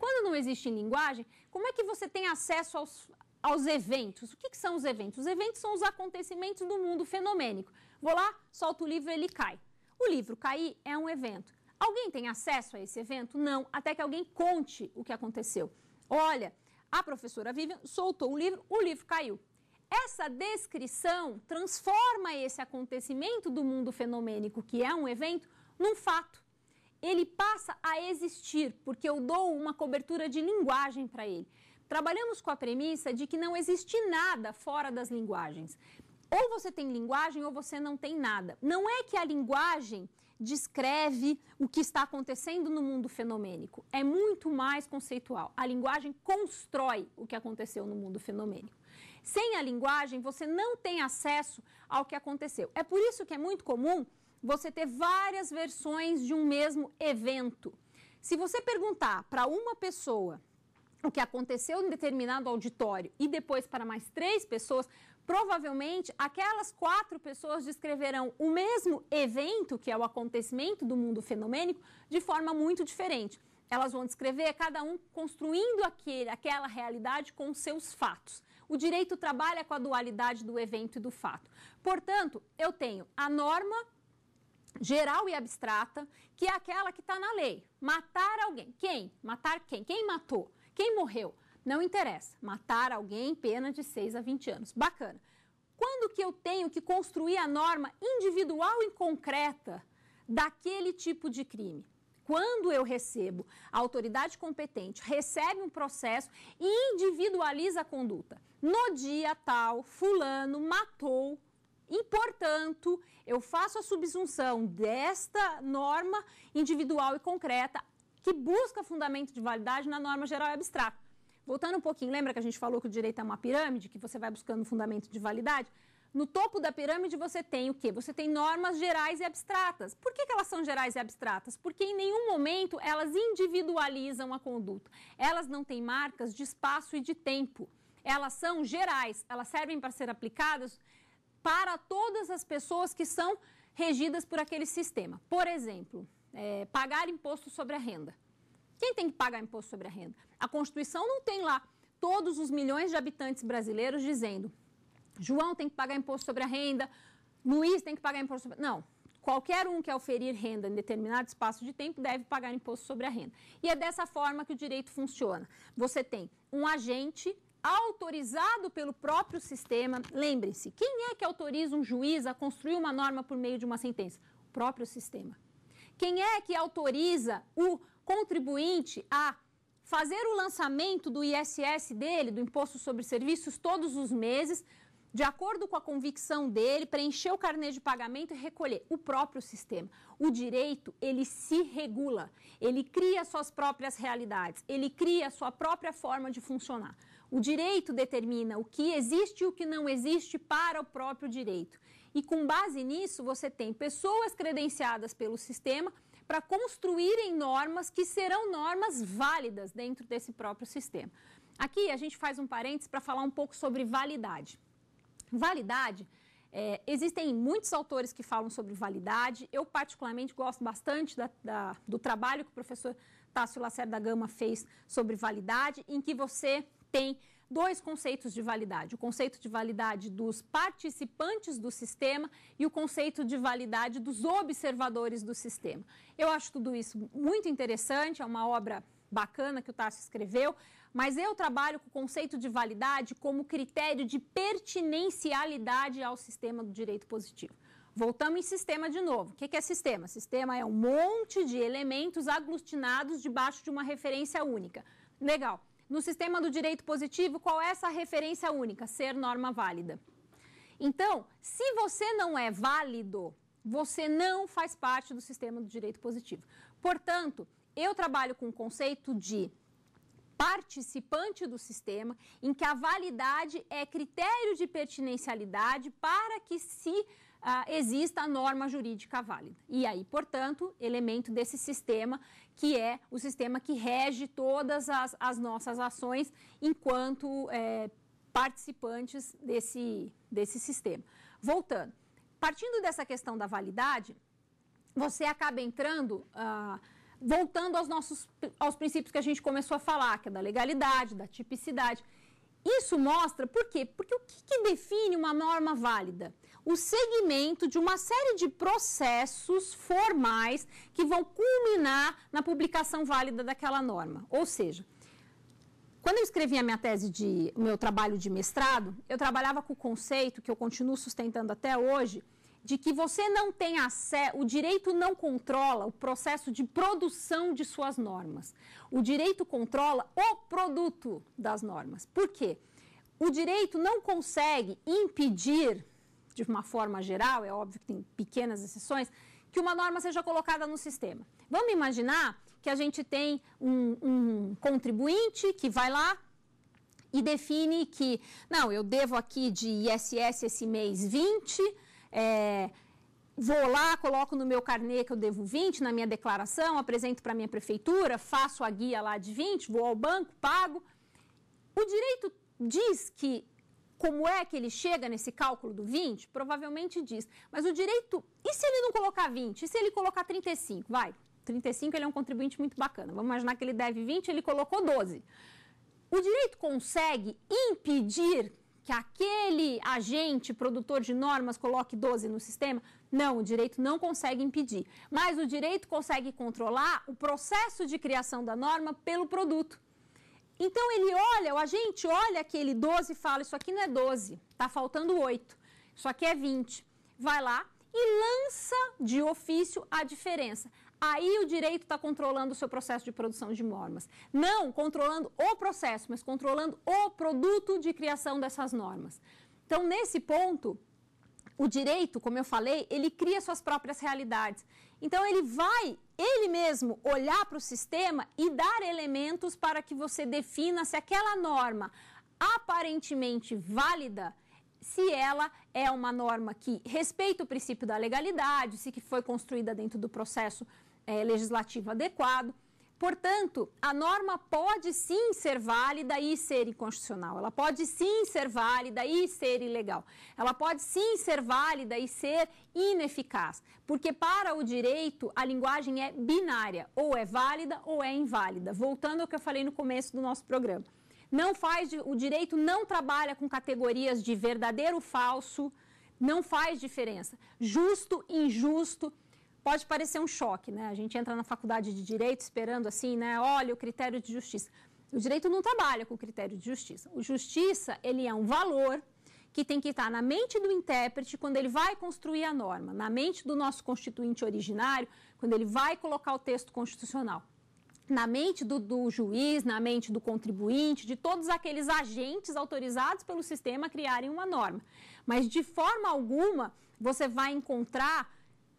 [SPEAKER 1] Quando não existe linguagem, como é que você tem acesso aos, aos eventos? O que, que são os eventos? Os eventos são os acontecimentos do mundo fenomênico. Vou lá, solto o livro, ele cai. O livro cair é um evento. Alguém tem acesso a esse evento? Não, até que alguém conte o que aconteceu. Olha, a professora Vivian soltou um livro, o livro caiu. Essa descrição transforma esse acontecimento do mundo fenomênico, que é um evento, num fato. Ele passa a existir, porque eu dou uma cobertura de linguagem para ele. Trabalhamos com a premissa de que não existe nada fora das linguagens. Ou você tem linguagem ou você não tem nada. Não é que a linguagem descreve o que está acontecendo no mundo fenomênico. É muito mais conceitual. A linguagem constrói o que aconteceu no mundo fenomênico. Sem a linguagem, você não tem acesso ao que aconteceu. É por isso que é muito comum você ter várias versões de um mesmo evento. Se você perguntar para uma pessoa o que aconteceu em determinado auditório e depois para mais três pessoas, provavelmente aquelas quatro pessoas descreverão o mesmo evento, que é o acontecimento do mundo fenomênico, de forma muito diferente. Elas vão descrever, cada um construindo aquele, aquela realidade com seus fatos. O direito trabalha com a dualidade do evento e do fato. Portanto, eu tenho a norma geral e abstrata, que é aquela que está na lei. Matar alguém. Quem? Matar quem? Quem matou? Quem morreu? Não interessa. Matar alguém, pena de 6 a 20 anos. Bacana. Quando que eu tenho que construir a norma individual e concreta daquele tipo de crime? Quando eu recebo, a autoridade competente recebe um processo e individualiza a conduta. No dia tal, fulano matou e, portanto, eu faço a subsunção desta norma individual e concreta que busca fundamento de validade na norma geral e abstrata. Voltando um pouquinho, lembra que a gente falou que o direito é uma pirâmide, que você vai buscando fundamento de validade? No topo da pirâmide você tem o quê? Você tem normas gerais e abstratas. Por que, que, elas são gerais e abstratas? Porque em nenhum momento elas individualizam a conduta. Elas não têm marcas de espaço e de tempo. Elas são gerais, elas servem para ser aplicadas para todas as pessoas que são regidas por aquele sistema. Por exemplo, é, pagar imposto sobre a renda. Quem tem que pagar imposto sobre a renda? A Constituição não tem lá todos os milhões de habitantes brasileiros dizendo: João tem que pagar imposto sobre a renda, Luiz tem que pagar imposto sobre. Não. Qualquer um que oferir renda em determinado espaço de tempo deve pagar imposto sobre a renda. E é dessa forma que o direito funciona. Você tem um agente autorizado pelo próprio sistema. Lembre-se, quem é que autoriza um juiz a construir uma norma por meio de uma sentença? O próprio sistema. Quem é que autoriza o contribuinte a fazer o lançamento do ISS dele, do Imposto sobre Serviços, todos os meses, de acordo com a convicção dele, preencher o carnê de pagamento e recolher o próprio sistema. O direito, ele se regula, ele cria suas próprias realidades, ele cria sua própria forma de funcionar. O direito determina o que existe e o que não existe para o próprio direito. E com base nisso, você tem pessoas credenciadas pelo sistema para construírem normas que serão normas válidas dentro desse próprio sistema. Aqui a gente faz um parênteses para falar um pouco sobre validade. Validade, é, existem muitos autores que falam sobre validade. Eu, particularmente, gosto bastante da, da, do trabalho que o professor Tássio Lacerda Gama fez sobre validade, em que você tem dois conceitos de validade: o conceito de validade dos participantes do sistema e o conceito de validade dos observadores do sistema. Eu acho tudo isso muito interessante, é uma obra bacana que o Tasso escreveu, mas eu trabalho com o conceito de validade como critério de pertinencialidade ao sistema do direito positivo. Voltamos em sistema de novo. O que é sistema? Sistema é um monte de elementos aglutinados debaixo de uma referência única. Legal. No sistema do direito positivo, qual é essa referência única? Ser norma válida. Então, se você não é válido, você não faz parte do sistema do direito positivo. Portanto, eu trabalho com o conceito de participante do sistema, em que a validade é critério de pertinencialidade para que se ah, exista a norma jurídica válida. E aí, portanto, elemento desse sistema que é o sistema que rege todas as, as nossas ações enquanto é, participantes desse, desse sistema. Voltando, partindo dessa questão da validade, você acaba entrando. Ah, voltando aos nossos aos princípios que a gente começou a falar, que é da legalidade, da tipicidade. Isso mostra por quê? Porque o que, que define uma norma válida? o segmento de uma série de processos formais que vão culminar na publicação válida daquela norma. Ou seja, quando eu escrevi a minha tese de meu trabalho de mestrado, eu trabalhava com o conceito que eu continuo sustentando até hoje, de que você não tem acesso, o direito não controla o processo de produção de suas normas. O direito controla o produto das normas. Por quê? O direito não consegue impedir de uma forma geral, é óbvio que tem pequenas exceções, que uma norma seja colocada no sistema. Vamos imaginar que a gente tem um, um contribuinte que vai lá e define que, não, eu devo aqui de ISS esse mês 20, é, vou lá, coloco no meu carnê que eu devo 20 na minha declaração, apresento para a minha prefeitura, faço a guia lá de 20, vou ao banco, pago. O direito diz que como é que ele chega nesse cálculo do 20? Provavelmente diz. Mas o direito, e se ele não colocar 20? E se ele colocar 35? Vai. 35 ele é um contribuinte muito bacana. Vamos imaginar que ele deve 20, ele colocou 12. O direito consegue impedir que aquele agente produtor de normas coloque 12 no sistema? Não, o direito não consegue impedir. Mas o direito consegue controlar o processo de criação da norma pelo produto. Então ele olha, o agente olha aquele 12 e fala: Isso aqui não é 12, tá faltando 8, isso aqui é 20. Vai lá e lança de ofício a diferença. Aí o direito está controlando o seu processo de produção de normas. Não controlando o processo, mas controlando o produto de criação dessas normas. Então, nesse ponto, o direito, como eu falei, ele cria suas próprias realidades. Então ele vai ele mesmo olhar para o sistema e dar elementos para que você defina se aquela norma aparentemente válida, se ela é uma norma que respeita o princípio da legalidade, se que foi construída dentro do processo é, legislativo adequado. Portanto, a norma pode sim ser válida e ser inconstitucional. Ela pode sim ser válida e ser ilegal. Ela pode sim ser válida e ser ineficaz. Porque para o direito, a linguagem é binária, ou é válida ou é inválida. Voltando ao que eu falei no começo do nosso programa. Não faz o direito não trabalha com categorias de verdadeiro, falso, não faz diferença. Justo, injusto, pode parecer um choque, né? A gente entra na faculdade de direito esperando assim, né? Olha o critério de justiça. O direito não trabalha com o critério de justiça. O justiça, ele é um valor que tem que estar na mente do intérprete quando ele vai construir a norma, na mente do nosso constituinte originário, quando ele vai colocar o texto constitucional. Na mente do, do juiz, na mente do contribuinte, de todos aqueles agentes autorizados pelo sistema a criarem uma norma. Mas, de forma alguma, você vai encontrar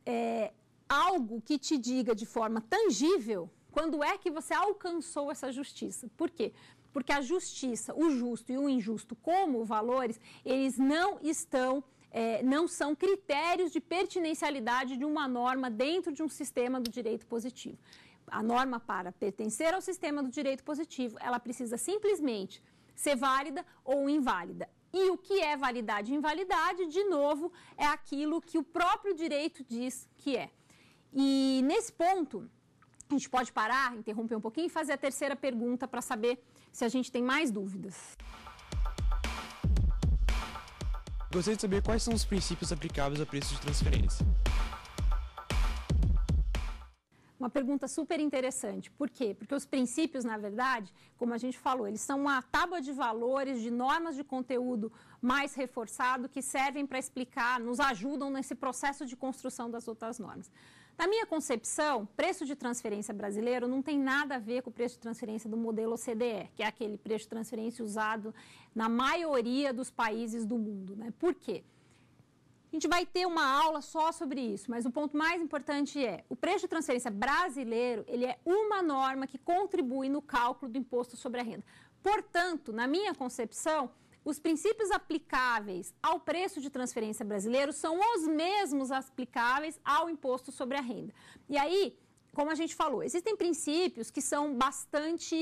[SPEAKER 1] é, algo que te diga de forma tangível quando é que você alcançou essa justiça. Por quê? Porque a justiça, o justo e o injusto como valores, eles não estão é, não são critérios de pertinencialidade de uma norma dentro de um sistema do direito positivo. A norma, para pertencer ao sistema do direito positivo, ela precisa simplesmente ser válida ou inválida. E o que é validade e invalidade, de novo, é aquilo que o próprio direito diz que é. E nesse ponto, a gente pode parar, interromper um pouquinho e fazer a terceira pergunta para saber se a gente tem mais dúvidas. Gostaria de saber quais são os princípios aplicáveis a preços de transferência. Uma pergunta super interessante. Por quê? Porque os princípios, na verdade, como a gente falou, eles são uma tábua de valores, de normas de conteúdo mais reforçado que servem para explicar, nos ajudam nesse processo de construção das outras normas. Na minha concepção, preço de transferência brasileiro não tem nada a ver com o preço de transferência do modelo OCDE, que é aquele preço de transferência usado na maioria dos países do mundo. Né? Por quê? A gente vai ter uma aula só sobre isso, mas o ponto mais importante é, o preço de transferência brasileiro, ele é uma norma que contribui no cálculo do imposto sobre a renda. Portanto, na minha concepção, os princípios aplicáveis ao preço de transferência brasileiro são os mesmos aplicáveis ao imposto sobre a renda. E aí, como a gente falou, existem princípios que são bastante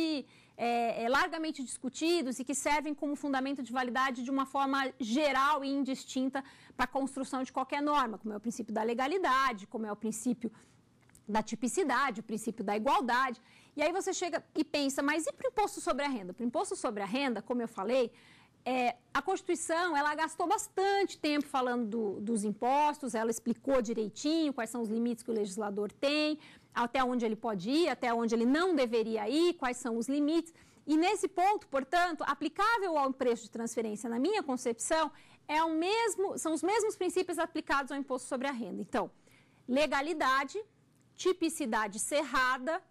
[SPEAKER 1] é, é, largamente discutidos e que servem como fundamento de validade de uma forma geral e indistinta para a construção de qualquer norma, como é o princípio da legalidade, como é o princípio da tipicidade, o princípio da igualdade. E aí você chega e pensa, mas e para o imposto sobre a renda? Para o imposto sobre a renda, como eu falei, é, a Constituição ela gastou bastante tempo falando do, dos impostos, ela explicou direitinho quais são os limites que o legislador tem, até onde ele pode ir, até onde ele não deveria ir, quais são os limites. E nesse ponto, portanto, aplicável ao preço de transferência, na minha concepção, é o mesmo, são os mesmos princípios aplicados ao imposto sobre a renda. Então, legalidade, tipicidade cerrada,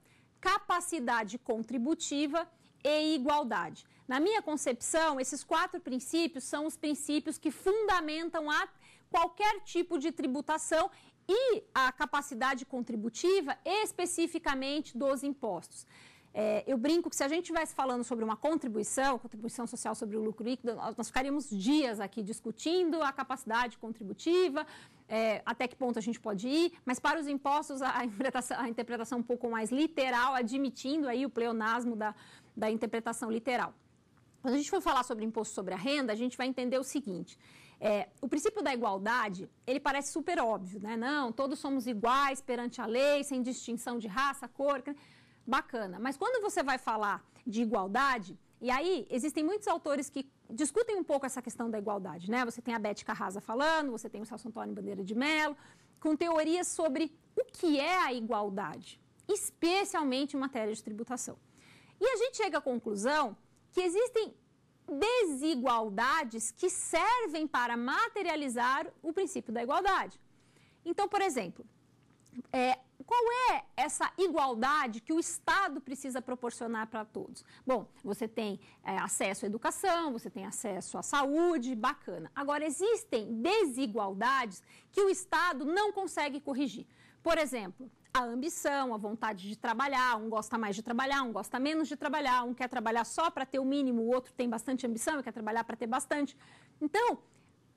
[SPEAKER 1] capacidade contributiva e igualdade. Na minha concepção, esses quatro princípios são os princípios que fundamentam a qualquer tipo de tributação e a capacidade contributiva, especificamente dos impostos. É, eu brinco que se a gente estivesse falando sobre uma contribuição, contribuição social sobre o lucro líquido, nós ficaríamos dias aqui discutindo a capacidade contributiva, é, até que ponto a gente pode ir, mas para os impostos a interpretação, a interpretação um pouco mais literal, admitindo aí o pleonasmo da, da interpretação literal. Quando a gente for falar sobre imposto sobre a renda, a gente vai entender o seguinte. É, o princípio da igualdade, ele parece super óbvio, né? Não, todos somos iguais perante a lei, sem distinção de raça, cor, bacana. Mas quando você vai falar de igualdade, e aí existem muitos autores que discutem um pouco essa questão da igualdade, né? Você tem a Beth Carrasa falando, você tem o Celso Antônio Bandeira de Mello, com teorias sobre o que é a igualdade, especialmente em matéria de tributação. E a gente chega à conclusão que existem desigualdades que servem para materializar o princípio da igualdade. Então, por exemplo, é, qual é essa igualdade que o Estado precisa proporcionar para todos? Bom, você tem é, acesso à educação, você tem acesso à saúde, bacana. Agora, existem desigualdades que o Estado não consegue corrigir. Por exemplo, a ambição, a vontade de trabalhar, um gosta mais de trabalhar, um gosta menos de trabalhar, um quer trabalhar só para ter o mínimo, o outro tem bastante ambição e quer trabalhar para ter bastante. Então,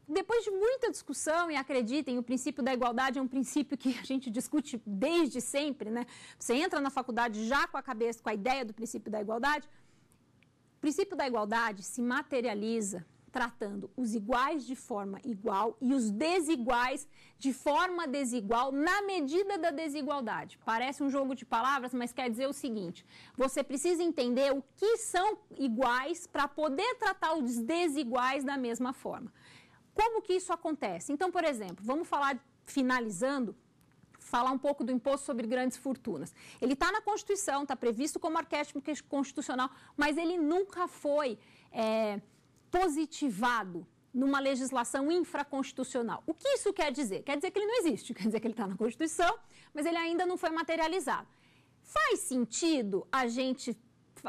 [SPEAKER 1] depois de muita discussão, e acreditem, o princípio da igualdade é um princípio que a gente discute desde sempre, né? Você entra na faculdade já com a cabeça, com a ideia do princípio da igualdade. O princípio da igualdade se materializa tratando os iguais de forma igual e os desiguais de forma desigual na medida da desigualdade. Parece um jogo de palavras, mas quer dizer o seguinte: você precisa entender o que são iguais para poder tratar os desiguais da mesma forma. Como que isso acontece? Então, por exemplo, vamos falar finalizando falar um pouco do imposto sobre grandes fortunas. Ele está na Constituição, está previsto como arquétipo constitucional, mas ele nunca foi é, positivado numa legislação infraconstitucional. O que isso quer dizer? Quer dizer que ele não existe, quer dizer que ele está na Constituição, mas ele ainda não foi materializado. Faz sentido a gente.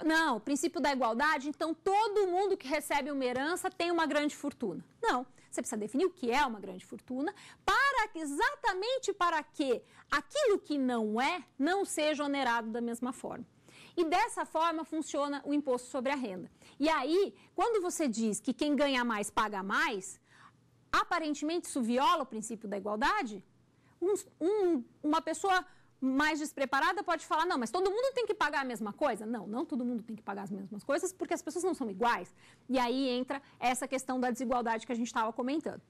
[SPEAKER 1] Não, o princípio da igualdade, então todo mundo que recebe uma herança tem uma grande fortuna. Não. Você precisa definir o que é uma grande fortuna, para exatamente para que aquilo que não é não seja onerado da mesma forma. E dessa forma funciona o imposto sobre a renda. E aí, quando você diz que quem ganha mais paga mais, aparentemente isso viola o princípio da igualdade. Um, um, uma pessoa mais despreparada pode falar: não, mas todo mundo tem que pagar a mesma coisa? Não, não todo mundo tem que pagar as mesmas coisas, porque as pessoas não são iguais. E aí entra essa questão da desigualdade que a gente estava comentando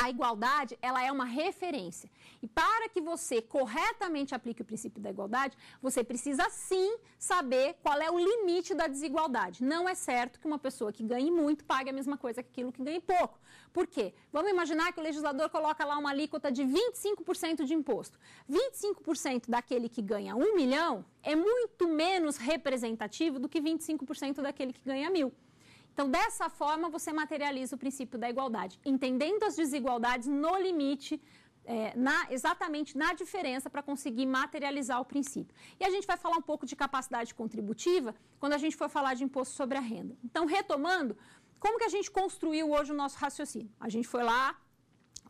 [SPEAKER 1] a igualdade ela é uma referência. E para que você corretamente aplique o princípio da igualdade, você precisa sim saber qual é o limite da desigualdade. Não é certo que uma pessoa que ganhe muito pague a mesma coisa que aquilo que ganhe pouco. Por quê? Vamos imaginar que o legislador coloca lá uma alíquota de 25% de imposto. 25% daquele que ganha um milhão é muito menos representativo do que 25% daquele que ganha mil. Então, dessa forma, você materializa o princípio da igualdade, entendendo as desigualdades no limite é, na, exatamente na diferença para conseguir materializar o princípio. E a gente vai falar um pouco de capacidade contributiva quando a gente for falar de imposto sobre a renda. Então, retomando, como que a gente construiu hoje o nosso raciocínio? A gente foi lá,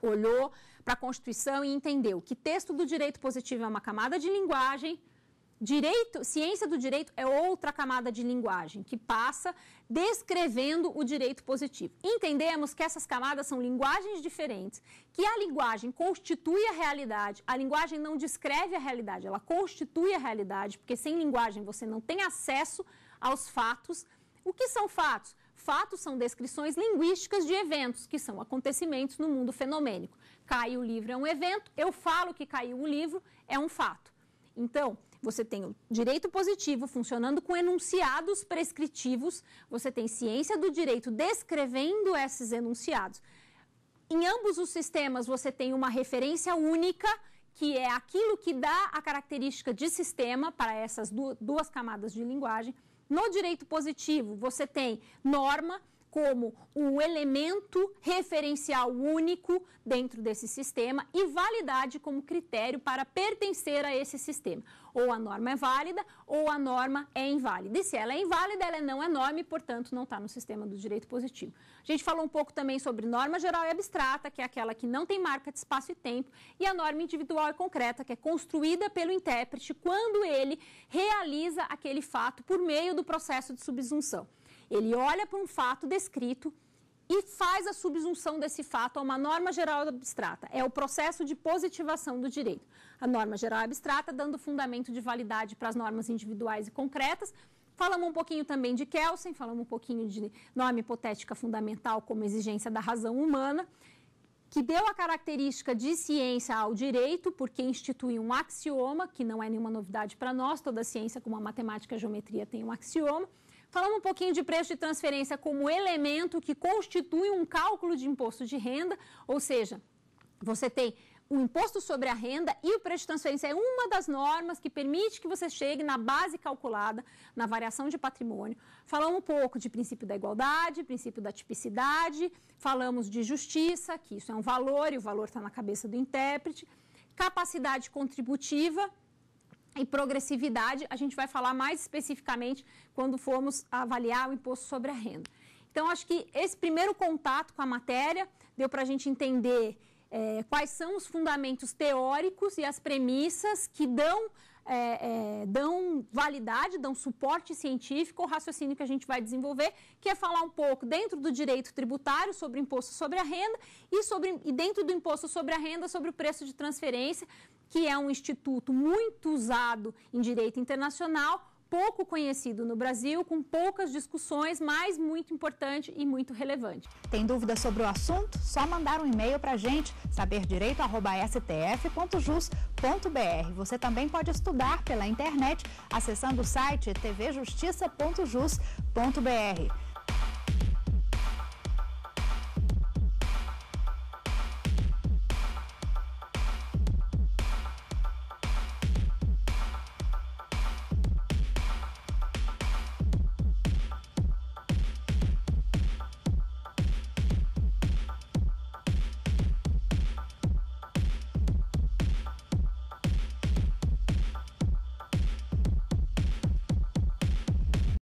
[SPEAKER 1] olhou para a Constituição e entendeu que texto do direito positivo é uma camada de linguagem direito, ciência do direito é outra camada de linguagem que passa descrevendo o direito positivo. Entendemos que essas camadas são linguagens diferentes, que a linguagem constitui a realidade, a linguagem não descreve a realidade, ela constitui a realidade, porque sem linguagem você não tem acesso aos fatos. O que são fatos? Fatos são descrições linguísticas de eventos, que são acontecimentos no mundo fenomênico. Cai o livro é um evento, eu falo que caiu o livro, é um fato. Então, você tem o direito positivo funcionando com enunciados prescritivos, você tem ciência do direito descrevendo esses enunciados. Em ambos os sistemas, você tem uma referência única que é aquilo que dá a característica de sistema para essas duas camadas de linguagem. No direito positivo, você tem norma como um elemento referencial único dentro desse sistema e validade como critério para pertencer a esse sistema. Ou a norma é válida ou a norma é inválida. E se ela é inválida, ela é não é norma e, portanto, não está no sistema do direito positivo. A gente falou um pouco também sobre norma geral e abstrata, que é aquela que não tem marca de espaço e tempo, e a norma individual e concreta, que é construída pelo intérprete quando ele realiza aquele fato por meio do processo de subsunção. Ele olha para um fato descrito e faz a subsunção desse fato a uma norma geral abstrata. É o processo de positivação do direito a norma geral é abstrata, dando fundamento de validade para as normas individuais e concretas. Falamos um pouquinho também de Kelsen, falamos um pouquinho de norma hipotética fundamental como exigência da razão humana, que deu a característica de ciência ao direito, porque institui um axioma, que não é nenhuma novidade para nós, toda ciência, como a matemática e a geometria, tem um axioma. Falamos um pouquinho de preço de transferência como elemento que constitui um cálculo de imposto de renda, ou seja, você tem o imposto sobre a renda e o preço de transferência é uma das normas que permite que você chegue na base calculada, na variação de patrimônio. Falamos um pouco de princípio da igualdade, princípio da tipicidade, falamos de justiça, que isso é um valor e o valor está na cabeça do intérprete, capacidade contributiva e progressividade. A gente vai falar mais especificamente quando formos avaliar o imposto sobre a renda. Então, acho que esse primeiro contato com a matéria deu para a gente entender é, quais são os fundamentos teóricos e as premissas que dão, é, é, dão validade, dão suporte científico ao raciocínio que a gente vai desenvolver, que é falar um pouco dentro do direito tributário sobre imposto sobre a renda e, sobre, e dentro do imposto sobre a renda sobre o preço de transferência, que é um instituto muito usado em direito internacional pouco conhecido no Brasil, com poucas discussões, mas muito importante e muito relevante. Tem dúvida sobre o assunto? Só mandar um e-mail para a gente, saberdireito.stf.jus.br. Você também pode estudar pela internet acessando o site tvjustiça.jus.br.